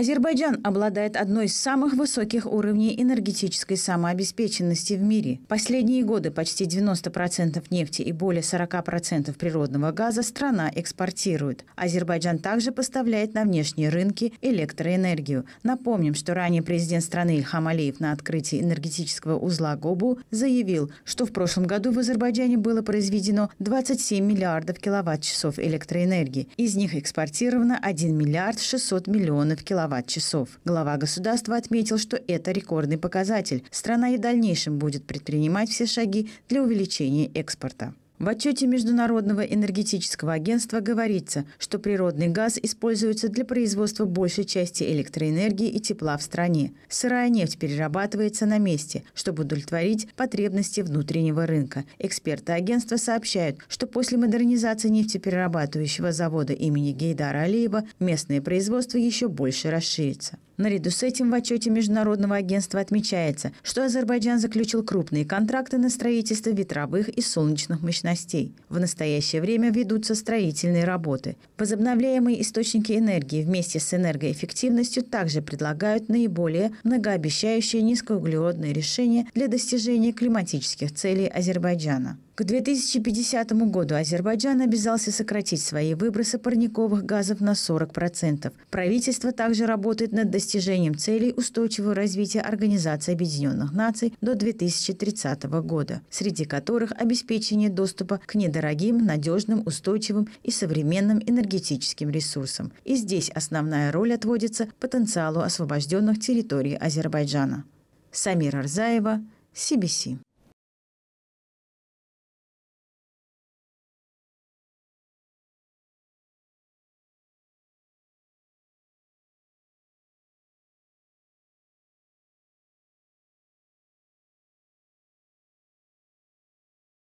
Азербайджан обладает одной из самых высоких уровней энергетической самообеспеченности в мире. Последние годы почти 90% нефти и более 40% природного газа страна экспортирует. Азербайджан также поставляет на внешние рынки электроэнергию. Напомним, что ранее президент страны Ильхам Алиев на открытии энергетического узла ГОБУ заявил, что в прошлом году в Азербайджане было произведено 27 миллиардов киловатт-часов электроэнергии. Из них экспортировано 1 миллиард 600 миллионов киловатт часов киловатт-часов. Глава государства отметил, что это рекордный показатель. Страна и в дальнейшем будет предпринимать все шаги для увеличения экспорта. В отчете Международного энергетического агентства говорится, что природный газ используется для производства большей части электроэнергии и тепла в стране. Сырая нефть перерабатывается на месте, чтобы удовлетворить потребности внутреннего рынка. Эксперты агентства сообщают, что после модернизации нефтеперерабатывающего завода имени Гейдара Алиева местное производство еще больше расширится. Наряду с этим в отчете Международного агентства отмечается, что Азербайджан заключил крупные контракты на строительство ветровых и солнечных мощностей. В настоящее время ведутся строительные работы. Возобновляемые источники энергии вместе с энергоэффективностью также предлагают наиболее многообещающее низкоуглеродное решение для достижения климатических целей Азербайджана. К 2050 году Азербайджан обязался сократить свои выбросы парниковых газов на 40%. Правительство также работает над достижением достижением целей устойчивого развития Организации Объединенных Наций до 2030 года, среди которых обеспечение доступа к недорогим, надежным, устойчивым и современным энергетическим ресурсам. И здесь основная роль отводится потенциалу освобожденных территорий Азербайджана. Самир Арзаева, CBC.